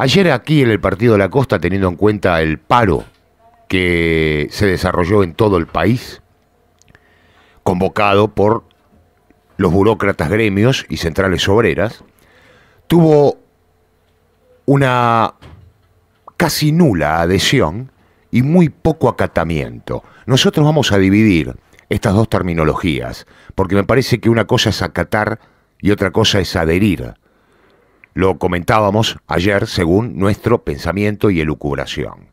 Ayer aquí en el Partido de la Costa, teniendo en cuenta el paro que se desarrolló en todo el país, convocado por los burócratas gremios y centrales obreras, tuvo una casi nula adhesión y muy poco acatamiento. Nosotros vamos a dividir estas dos terminologías, porque me parece que una cosa es acatar y otra cosa es adherir. Lo comentábamos ayer según nuestro pensamiento y elucubración.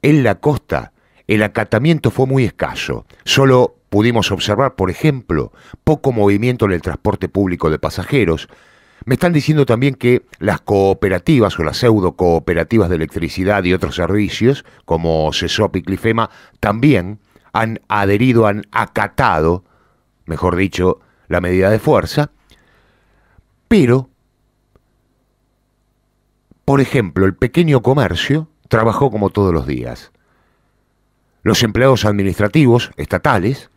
En la costa, el acatamiento fue muy escaso. Solo pudimos observar, por ejemplo, poco movimiento en el transporte público de pasajeros. Me están diciendo también que las cooperativas o las pseudo cooperativas de electricidad y otros servicios, como CESOP y Clifema, también han adherido, han acatado, mejor dicho, la medida de fuerza, pero por ejemplo, el pequeño comercio trabajó como todos los días. Los empleados administrativos estatales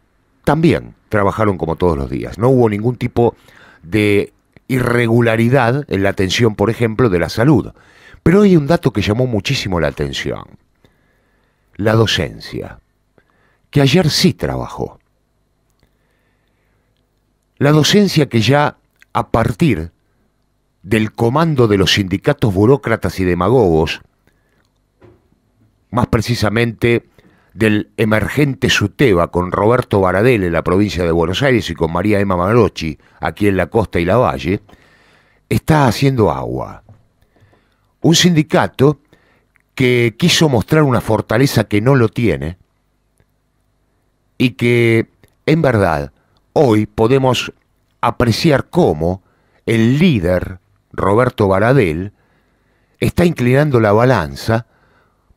también trabajaron como todos los días. No hubo ningún tipo de irregularidad en la atención, por ejemplo, de la salud. Pero hay un dato que llamó muchísimo la atención. La docencia, que ayer sí trabajó. La docencia que ya a partir del comando de los sindicatos burócratas y demagogos, más precisamente del emergente Suteba con Roberto Baradel en la provincia de Buenos Aires y con María Emma Marochi aquí en la costa y la valle, está haciendo agua. Un sindicato que quiso mostrar una fortaleza que no lo tiene y que en verdad hoy podemos apreciar cómo el líder Roberto Baradel, está inclinando la balanza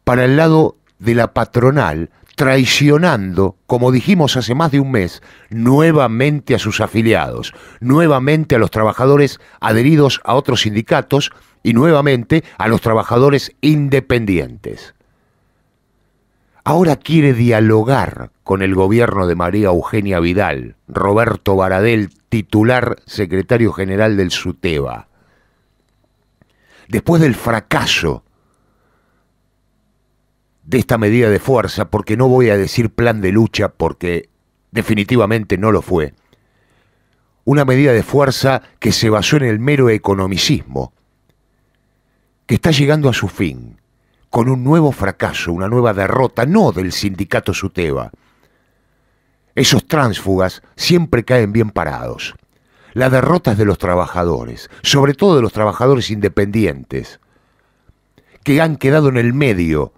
para el lado de la patronal, traicionando, como dijimos hace más de un mes, nuevamente a sus afiliados, nuevamente a los trabajadores adheridos a otros sindicatos y nuevamente a los trabajadores independientes. Ahora quiere dialogar con el gobierno de María Eugenia Vidal, Roberto Baradel, titular secretario general del SUTEBA después del fracaso de esta medida de fuerza, porque no voy a decir plan de lucha, porque definitivamente no lo fue, una medida de fuerza que se basó en el mero economicismo, que está llegando a su fin, con un nuevo fracaso, una nueva derrota, no del sindicato Suteba. Esos tránsfugas siempre caen bien parados. Las derrotas de los trabajadores, sobre todo de los trabajadores independientes, que han quedado en el medio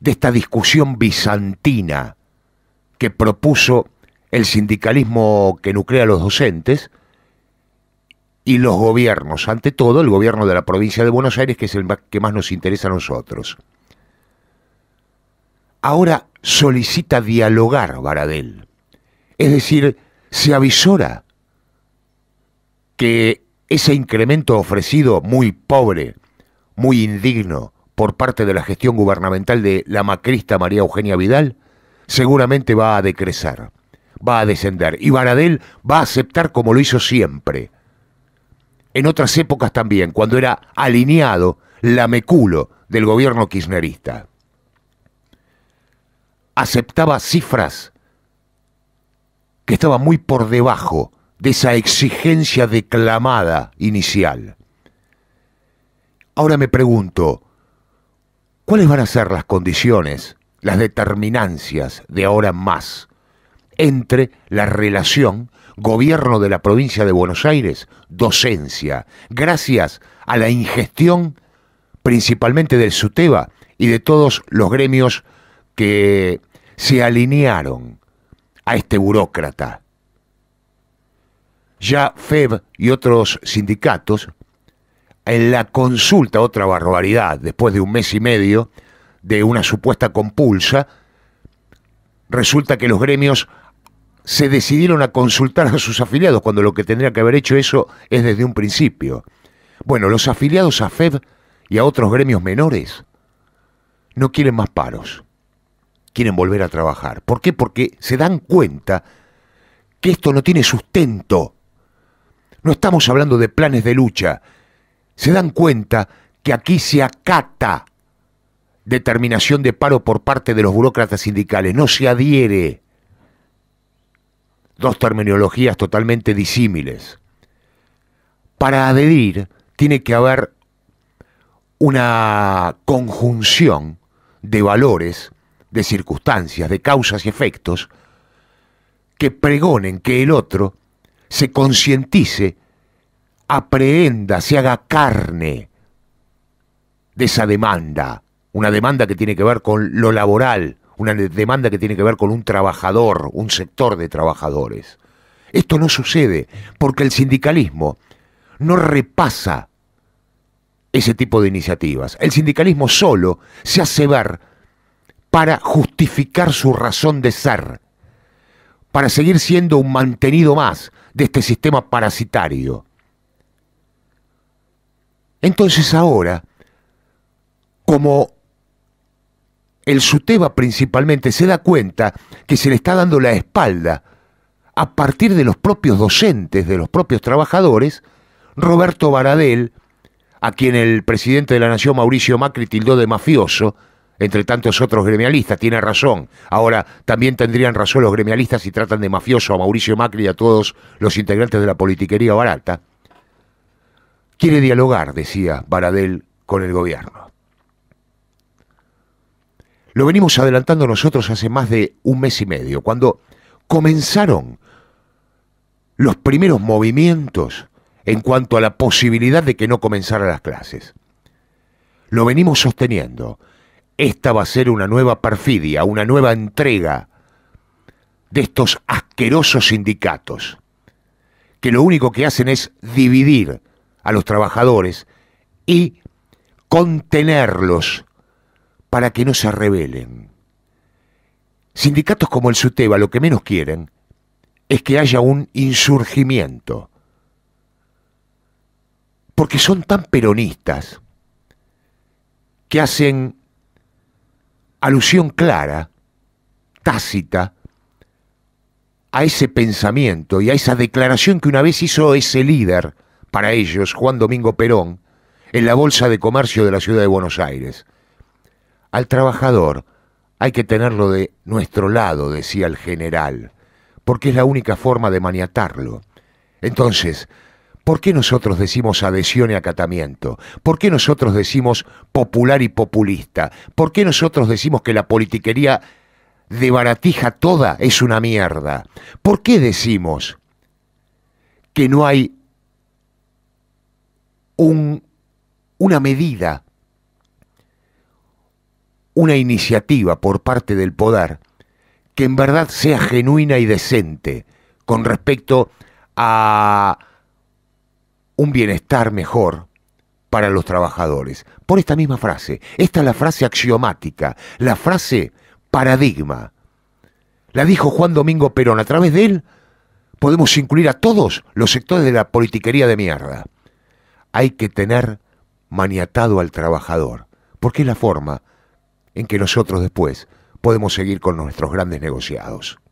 de esta discusión bizantina que propuso el sindicalismo que nuclea a los docentes y los gobiernos, ante todo el gobierno de la provincia de Buenos Aires, que es el que más nos interesa a nosotros. Ahora solicita dialogar Baradel, es decir, se avisora que ese incremento ofrecido muy pobre, muy indigno por parte de la gestión gubernamental de la macrista María Eugenia Vidal, seguramente va a decrecer, va a descender. Y Baradel va a aceptar como lo hizo siempre. En otras épocas también, cuando era alineado, lameculo del gobierno kirchnerista. Aceptaba cifras que estaban muy por debajo de esa exigencia declamada inicial. Ahora me pregunto, ¿cuáles van a ser las condiciones, las determinancias de ahora más entre la relación gobierno de la provincia de Buenos Aires, docencia, gracias a la ingestión principalmente del SUTEBA y de todos los gremios que se alinearon a este burócrata ya FEB y otros sindicatos, en la consulta, otra barbaridad, después de un mes y medio de una supuesta compulsa, resulta que los gremios se decidieron a consultar a sus afiliados cuando lo que tendría que haber hecho eso es desde un principio. Bueno, los afiliados a FEB y a otros gremios menores no quieren más paros, quieren volver a trabajar. ¿Por qué? Porque se dan cuenta que esto no tiene sustento no estamos hablando de planes de lucha. Se dan cuenta que aquí se acata determinación de paro por parte de los burócratas sindicales, no se adhiere. Dos terminologías totalmente disímiles. Para adherir tiene que haber una conjunción de valores, de circunstancias, de causas y efectos que pregonen que el otro se concientice, aprehenda, se haga carne de esa demanda, una demanda que tiene que ver con lo laboral, una demanda que tiene que ver con un trabajador, un sector de trabajadores. Esto no sucede porque el sindicalismo no repasa ese tipo de iniciativas. El sindicalismo solo se hace ver para justificar su razón de ser, para seguir siendo un mantenido más, de este sistema parasitario. Entonces ahora, como el Suteba principalmente se da cuenta que se le está dando la espalda a partir de los propios docentes, de los propios trabajadores, Roberto Baradel, a quien el presidente de la Nación Mauricio Macri tildó de mafioso, entre tantos otros gremialistas, tiene razón. Ahora, también tendrían razón los gremialistas si tratan de mafioso a Mauricio Macri y a todos los integrantes de la politiquería barata. Quiere dialogar, decía Baradel, con el gobierno. Lo venimos adelantando nosotros hace más de un mes y medio, cuando comenzaron los primeros movimientos en cuanto a la posibilidad de que no comenzaran las clases. Lo venimos sosteniendo esta va a ser una nueva perfidia, una nueva entrega de estos asquerosos sindicatos, que lo único que hacen es dividir a los trabajadores y contenerlos para que no se rebelen. Sindicatos como el SUTEBA lo que menos quieren es que haya un insurgimiento, porque son tan peronistas que hacen alusión clara, tácita, a ese pensamiento y a esa declaración que una vez hizo ese líder para ellos, Juan Domingo Perón, en la Bolsa de Comercio de la Ciudad de Buenos Aires. Al trabajador hay que tenerlo de nuestro lado, decía el general, porque es la única forma de maniatarlo. Entonces, ¿Por qué nosotros decimos adhesión y acatamiento? ¿Por qué nosotros decimos popular y populista? ¿Por qué nosotros decimos que la politiquería de baratija toda es una mierda? ¿Por qué decimos que no hay una medida, una iniciativa por parte del poder que en verdad sea genuina y decente con respecto a un bienestar mejor para los trabajadores. Por esta misma frase. Esta es la frase axiomática, la frase paradigma. La dijo Juan Domingo Perón. A través de él podemos incluir a todos los sectores de la politiquería de mierda. Hay que tener maniatado al trabajador, porque es la forma en que nosotros después podemos seguir con nuestros grandes negociados.